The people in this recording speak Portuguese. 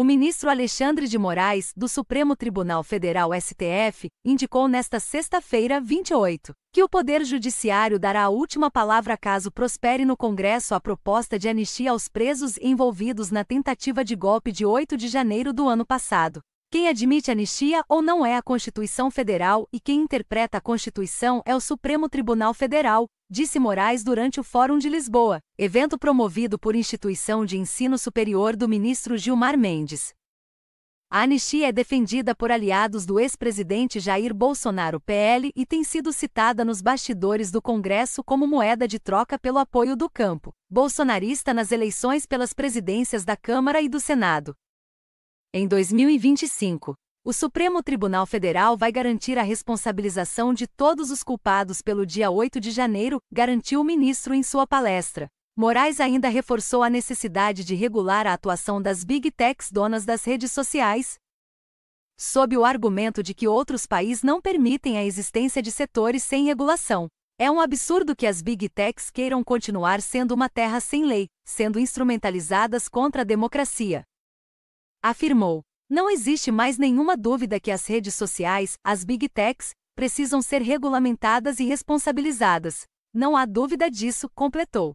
O ministro Alexandre de Moraes, do Supremo Tribunal Federal STF, indicou nesta sexta-feira, 28, que o Poder Judiciário dará a última palavra caso prospere no Congresso a proposta de anistia aos presos envolvidos na tentativa de golpe de 8 de janeiro do ano passado. Quem admite anistia ou não é a Constituição Federal e quem interpreta a Constituição é o Supremo Tribunal Federal, disse Moraes durante o Fórum de Lisboa, evento promovido por instituição de ensino superior do ministro Gilmar Mendes. A anistia é defendida por aliados do ex-presidente Jair Bolsonaro PL e tem sido citada nos bastidores do Congresso como moeda de troca pelo apoio do campo bolsonarista nas eleições pelas presidências da Câmara e do Senado. Em 2025, o Supremo Tribunal Federal vai garantir a responsabilização de todos os culpados pelo dia 8 de janeiro, garantiu o ministro em sua palestra. Moraes ainda reforçou a necessidade de regular a atuação das big techs donas das redes sociais, sob o argumento de que outros países não permitem a existência de setores sem regulação. É um absurdo que as big techs queiram continuar sendo uma terra sem lei, sendo instrumentalizadas contra a democracia. Afirmou. Não existe mais nenhuma dúvida que as redes sociais, as big techs, precisam ser regulamentadas e responsabilizadas. Não há dúvida disso, completou.